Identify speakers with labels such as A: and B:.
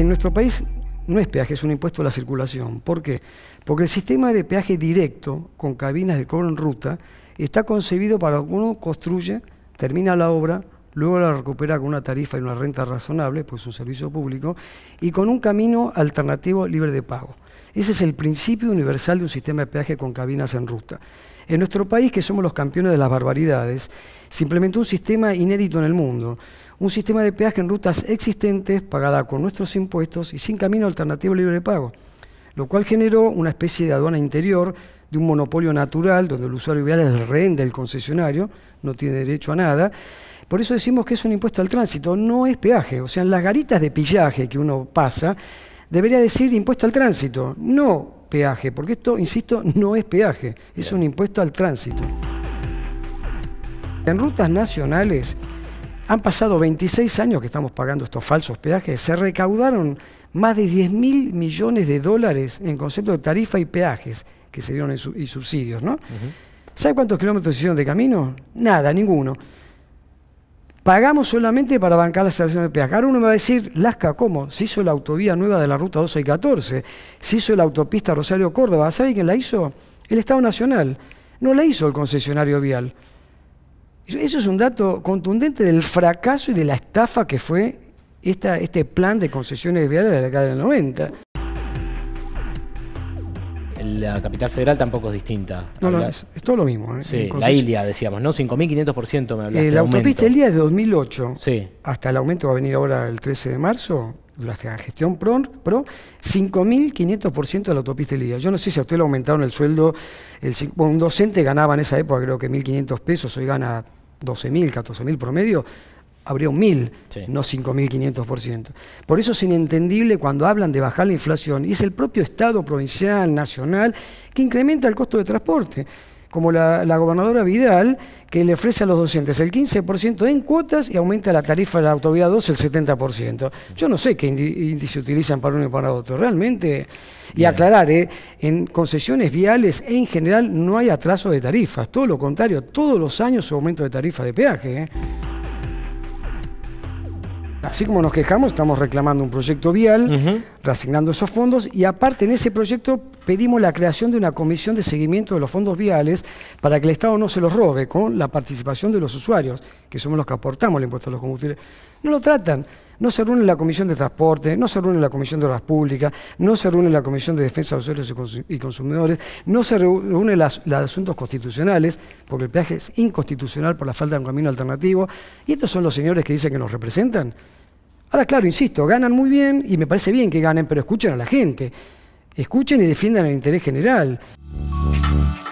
A: en nuestro país no es peaje, es un impuesto a la circulación. ¿Por qué? Porque el sistema de peaje directo con cabinas de cobro en ruta está concebido para que uno construye, termina la obra, luego la recupera con una tarifa y una renta razonable, pues un servicio público, y con un camino alternativo libre de pago. Ese es el principio universal de un sistema de peaje con cabinas en ruta. En nuestro país, que somos los campeones de las barbaridades, se implementó un sistema inédito en el mundo, un sistema de peaje en rutas existentes, pagada con nuestros impuestos y sin camino alternativo libre de pago, lo cual generó una especie de aduana interior de un monopolio natural, donde el usuario vial es el rehén del concesionario, no tiene derecho a nada, por eso decimos que es un impuesto al tránsito, no es peaje. O sea, en las garitas de pillaje que uno pasa, debería decir impuesto al tránsito, no peaje, porque esto, insisto, no es peaje, es un impuesto al tránsito. En rutas nacionales han pasado 26 años que estamos pagando estos falsos peajes, se recaudaron más de 10 mil millones de dólares en concepto de tarifa y peajes que se dieron y subsidios, ¿no? ¿Sabe cuántos kilómetros hicieron de camino? Nada, ninguno. Pagamos solamente para bancar la estaciones de peaje. Ahora uno me va a decir, Lasca, ¿cómo? Se hizo la autovía nueva de la ruta 12 y 14, se hizo la autopista Rosario-Córdoba. ¿Sabe quién la hizo? El Estado Nacional. No la hizo el concesionario vial. Eso es un dato contundente del fracaso y de la estafa que fue este plan de concesiones viales de la década del 90 la capital federal tampoco es distinta. No, es, todo lo mismo. ¿eh? la ILIA, decíamos, ¿no? 5.500% me eh, la autopista día es de 2008. Sí. Hasta el aumento va a venir ahora el 13 de marzo, durante la gestión PRO, pro 5.500% de la autopista día Yo no sé si a usted le aumentaron el sueldo. El, un docente ganaba en esa época, creo que 1.500 pesos, hoy gana 12.000, 14.000 promedio abrió un 1000, no 5500%. Por eso es inentendible cuando hablan de bajar la inflación y es el propio Estado provincial, nacional, que incrementa el costo de transporte. Como la, gobernadora Vidal, que le ofrece a los docentes el 15% en cuotas y aumenta la tarifa de la autovía 2 el 70%. Yo no sé qué índice utilizan para uno y para otro. Realmente, y aclarar, ¿eh? en concesiones viales en general no hay atraso de tarifas. Todo lo contrario, todos los años su aumento de tarifa de peaje. ¿eh? así como nos quejamos, estamos reclamando un proyecto vial, reasignando esos fondos y aparte en ese proyecto pedimos la creación de una comisión de seguimiento de los fondos viales para que el Estado no se los robe con la participación de los usuarios, que somos los que aportamos el impuesto a los combustibles. No lo tratan. No se reúne la Comisión de Transporte, no se reúne la Comisión de Obras Públicas, no se reúne la Comisión de Defensa de Usuarios y Consumidores, no se reúne los asuntos constitucionales, porque el peaje es inconstitucional por la falta de un camino alternativo. Y estos son los señores que dicen que nos representan. Ahora, claro, insisto, ganan muy bien y me parece bien que ganen, pero escuchen a la gente. Escuchen y defiendan el interés general.